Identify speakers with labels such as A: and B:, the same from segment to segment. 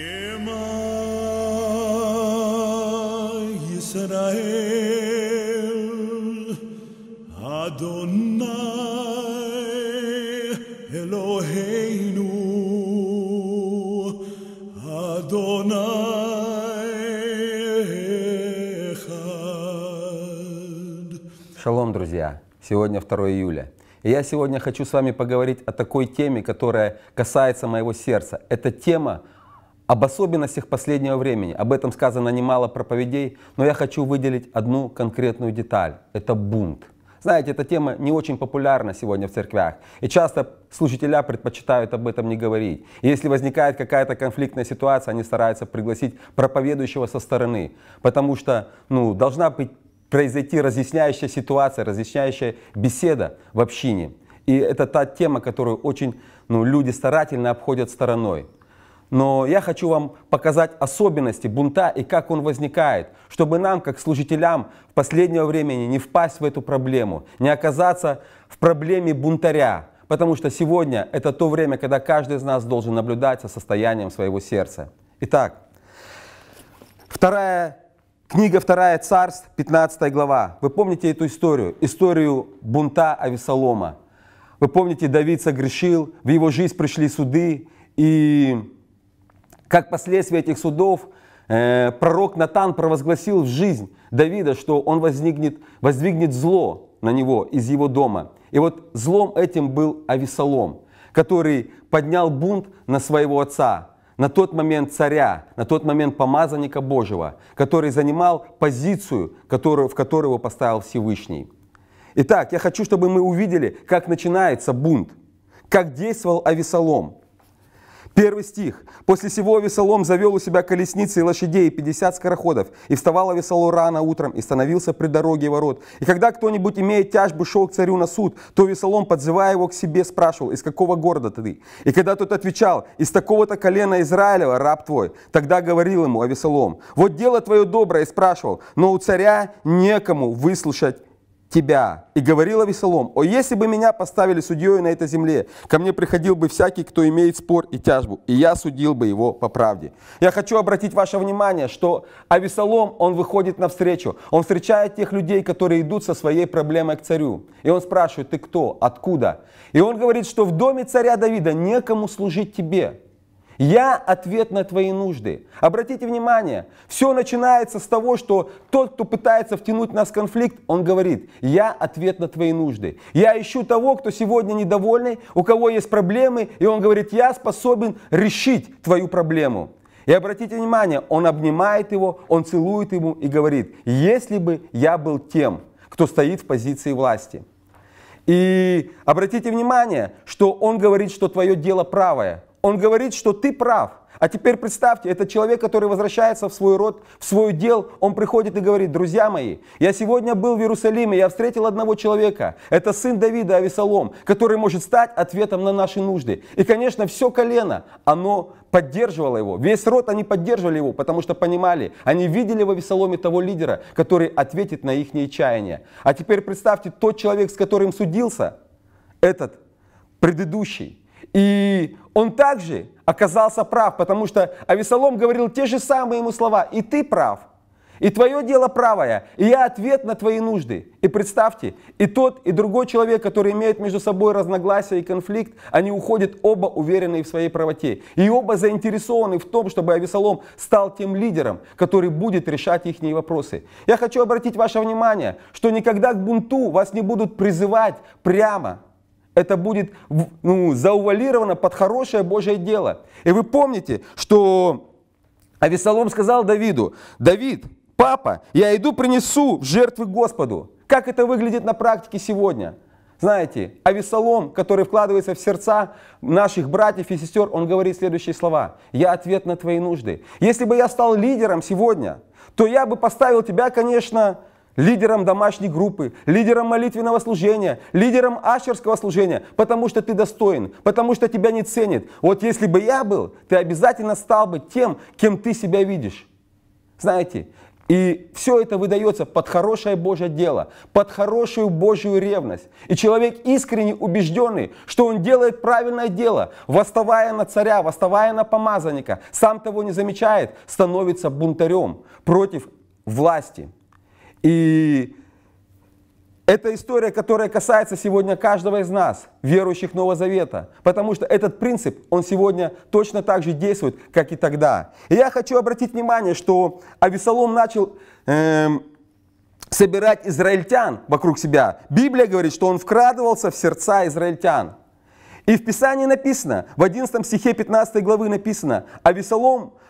A: Шалом, друзья! Сегодня 2 июля. И я сегодня хочу с вами поговорить о такой теме, которая касается моего сердца. Это тема об особенностях последнего времени. Об этом сказано немало проповедей, но я хочу выделить одну конкретную деталь. Это бунт. Знаете, эта тема не очень популярна сегодня в церквях, и часто служителя предпочитают об этом не говорить. И если возникает какая-то конфликтная ситуация, они стараются пригласить проповедующего со стороны, потому что ну, должна быть произойти разъясняющая ситуация, разъясняющая беседа в общине. И это та тема, которую очень ну, люди старательно обходят стороной. Но я хочу вам показать особенности бунта и как он возникает, чтобы нам, как служителям, в последнее время не впасть в эту проблему, не оказаться в проблеме бунтаря. Потому что сегодня это то время, когда каждый из нас должен наблюдать за состоянием своего сердца. Итак, вторая книга, вторая царств, 15 глава. Вы помните эту историю? Историю бунта Авесолома. Вы помните, Давид согрешил, в его жизнь пришли суды, и как последствия этих судов, э, пророк Натан провозгласил в жизнь Давида, что он возникнет, воздвигнет зло на него из его дома. И вот злом этим был Авесолом, который поднял бунт на своего отца, на тот момент царя, на тот момент помазанника Божьего, который занимал позицию, которую, в которую его поставил Всевышний. Итак, я хочу, чтобы мы увидели, как начинается бунт, как действовал Авесолом – Первый стих. «После сего весолом завел у себя колесницы и лошадей, и пятьдесят скороходов, и вставал весоло рано утром, и становился при дороге ворот. И когда кто-нибудь, имея тяжбу, шел к царю на суд, то весолом, подзывая его к себе, спрашивал, из какого города ты? И когда тот отвечал, из такого-то колена Израилева, раб твой, тогда говорил ему о вот дело твое доброе, и спрашивал, но у царя некому выслушать тебя. И говорила веселом, о, если бы меня поставили судьей на этой земле, ко мне приходил бы всякий, кто имеет спор и тяжбу, и я судил бы его по правде. Я хочу обратить ваше внимание, что Авесолом, он выходит навстречу, он встречает тех людей, которые идут со своей проблемой к царю. И он спрашивает, ты кто, откуда? И он говорит, что в доме царя Давида некому служить тебе. Я ответ на твои нужды. Обратите внимание, все начинается с того, что тот, кто пытается втянуть нас в конфликт, он говорит, я ответ на твои нужды. Я ищу того, кто сегодня недовольный, у кого есть проблемы, и он говорит, я способен решить твою проблему. И обратите внимание, он обнимает его, он целует ему и говорит, если бы я был тем, кто стоит в позиции власти. И обратите внимание, что он говорит, что твое дело правое он говорит, что ты прав. А теперь представьте, это человек, который возвращается в свой род, в свой дел, он приходит и говорит, друзья мои, я сегодня был в Иерусалиме, я встретил одного человека, это сын Давида Авесолом, который может стать ответом на наши нужды. И, конечно, все колено, оно поддерживало его, весь род они поддерживали его, потому что понимали, они видели в Авесоломе того лидера, который ответит на их чаяния. А теперь представьте, тот человек, с которым судился, этот предыдущий, и он также оказался прав, потому что Авесолом говорил те же самые ему слова. И ты прав, и твое дело правое, и я ответ на твои нужды. И представьте, и тот, и другой человек, который имеет между собой разногласия и конфликт, они уходят оба уверенные в своей правоте. И оба заинтересованы в том, чтобы Авесолом стал тем лидером, который будет решать их вопросы. Я хочу обратить ваше внимание, что никогда к бунту вас не будут призывать прямо, это будет ну, заувалировано под хорошее Божье дело. И вы помните, что Авесолом сказал Давиду, «Давид, папа, я иду принесу в жертвы Господу». Как это выглядит на практике сегодня? Знаете, Авесолом, который вкладывается в сердца наших братьев и сестер, он говорит следующие слова. «Я ответ на твои нужды». Если бы я стал лидером сегодня, то я бы поставил тебя, конечно, лидером домашней группы, лидером молитвенного служения, лидером ашерского служения, потому что ты достоин, потому что тебя не ценят. Вот если бы я был, ты обязательно стал бы тем, кем ты себя видишь. Знаете, и все это выдается под хорошее Божье дело, под хорошую Божью ревность. И человек искренне убежденный, что он делает правильное дело, восставая на царя, восставая на помазанника, сам того не замечает, становится бунтарем против власти. И это история, которая касается сегодня каждого из нас, верующих Нового Завета. Потому что этот принцип, он сегодня точно так же действует, как и тогда. И я хочу обратить внимание, что Авесолом начал эм, собирать израильтян вокруг себя. Библия говорит, что он вкрадывался в сердца израильтян. И в Писании написано, в 11 стихе 15 главы написано, «А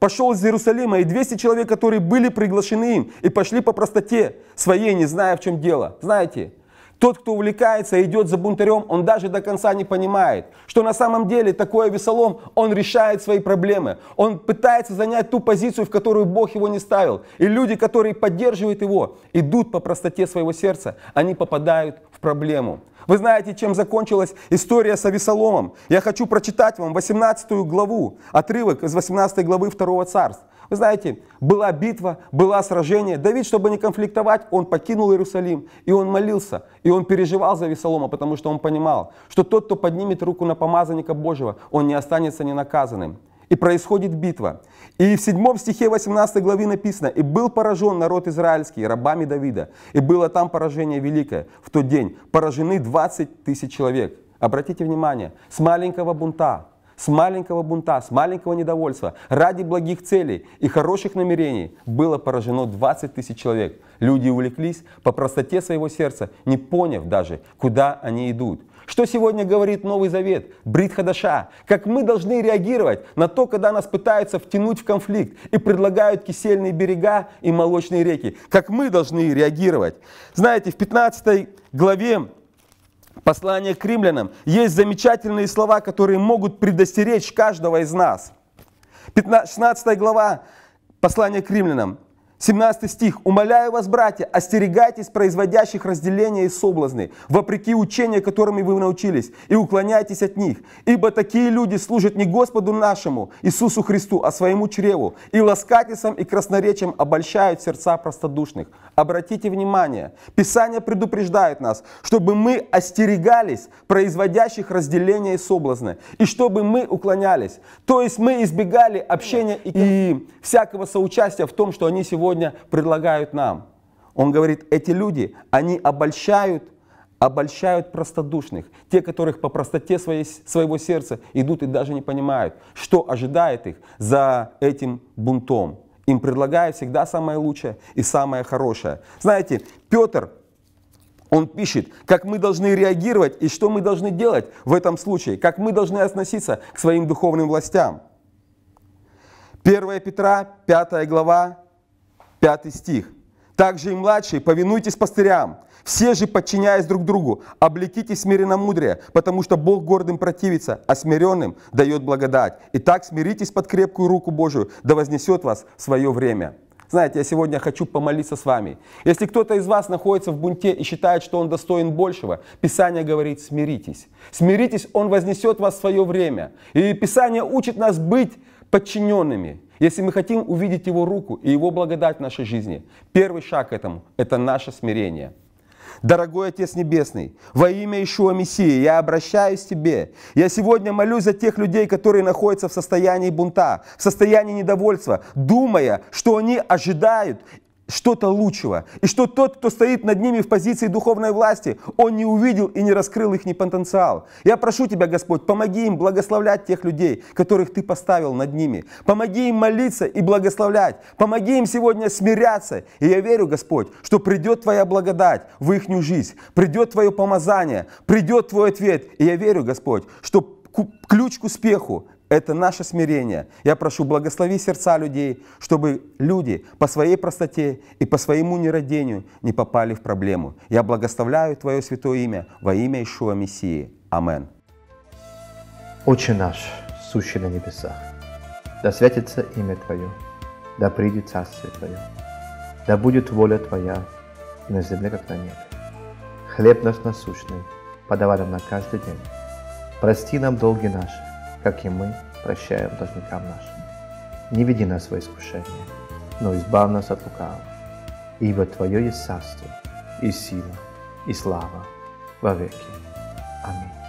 A: пошел из Иерусалима, и 200 человек, которые были приглашены им, и пошли по простоте своей, не зная, в чем дело. Знаете, тот, кто увлекается и идет за бунтарем, он даже до конца не понимает, что на самом деле такой весолом, он решает свои проблемы. Он пытается занять ту позицию, в которую Бог его не ставил. И люди, которые поддерживают его, идут по простоте своего сердца, они попадают в проблему. Вы знаете, чем закончилась история с Авесоломом. Я хочу прочитать вам 18 главу, отрывок из 18 главы 2 царства. Вы знаете, была битва, было сражение. Давид, чтобы не конфликтовать, он покинул Иерусалим, и он молился, и он переживал за Весолома, потому что он понимал, что тот, кто поднимет руку на помазанника Божьего, он не останется ненаказанным. И происходит битва. И в 7 стихе 18 главы написано, «И был поражен народ израильский рабами Давида, и было там поражение великое. В тот день поражены 20 тысяч человек». Обратите внимание, с маленького бунта – с маленького бунта, с маленького недовольства, ради благих целей и хороших намерений было поражено 20 тысяч человек. Люди увлеклись по простоте своего сердца, не поняв даже, куда они идут. Что сегодня говорит Новый Завет, Брит Хадаша? Как мы должны реагировать на то, когда нас пытаются втянуть в конфликт и предлагают кисельные берега и молочные реки? Как мы должны реагировать? Знаете, в 15 главе послание к римлянам, есть замечательные слова, которые могут предостеречь каждого из нас. 15, 16 глава послания к римлянам, 17 стих. «Умоляю вас, братья, остерегайтесь производящих разделения и соблазны, вопреки учения, которыми вы научились, и уклоняйтесь от них. Ибо такие люди служат не Господу нашему, Иисусу Христу, а своему чреву, и ласкательством и красноречием обольщают сердца простодушных». Обратите внимание, Писание предупреждает нас, чтобы мы остерегались производящих разделения и соблазны, и чтобы мы уклонялись. То есть мы избегали общения и, и всякого соучастия в том, что они сегодня предлагают нам. Он говорит, эти люди, они обольщают, обольщают простодушных, те, которых по простоте своей, своего сердца идут и даже не понимают, что ожидает их за этим бунтом им предлагаю всегда самое лучшее и самое хорошее. Знаете, Петр, он пишет, как мы должны реагировать и что мы должны делать в этом случае, как мы должны относиться к своим духовным властям. 1 Петра, 5 глава, 5 стих. Также и младшие, повинуйтесь пастырям. Все же, подчиняясь друг другу, облекитесь смиренно, мудрее, потому что Бог гордым противится, а смиренным дает благодать. И так смиритесь под крепкую руку Божию, да вознесет вас в свое время. Знаете, я сегодня хочу помолиться с вами. Если кто-то из вас находится в бунте и считает, что он достоин большего, Писание говорит, смиритесь. Смиритесь, он вознесет вас в свое время. И Писание учит нас быть подчиненными. Если мы хотим увидеть Его руку и Его благодать в нашей жизни, первый шаг к этому – это наше смирение. Дорогой Отец Небесный, во имя Ишуа Мессии я обращаюсь к Тебе. Я сегодня молюсь за тех людей, которые находятся в состоянии бунта, в состоянии недовольства, думая, что они ожидают что-то лучшего, и что тот, кто стоит над ними в позиции духовной власти, он не увидел и не раскрыл их не потенциал. Я прошу Тебя, Господь, помоги им благословлять тех людей, которых Ты поставил над ними. Помоги им молиться и благословлять. Помоги им сегодня смиряться. И я верю, Господь, что придет Твоя благодать в их жизнь, придет Твое помазание, придет Твой ответ. И я верю, Господь, что ключ к успеху это наше смирение. Я прошу, благослови сердца людей, чтобы люди по своей простоте и по своему нерадению не попали в проблему. Я благословляю Твое святое имя во имя Ишуа Мессии. Амен. Отче наш, сущий на небесах, да святится имя Твое, да придет Царствие Твое, да будет воля Твоя и на земле, как на небе. Хлеб наш насущный, подавай нам на каждый день. Прости нам долги наши, как и мы прощаем должникам нашим. Не веди нас во искушение, но избавь нас от лукавого, ибо Твое есть царство, и сила, и слава во веки. Аминь.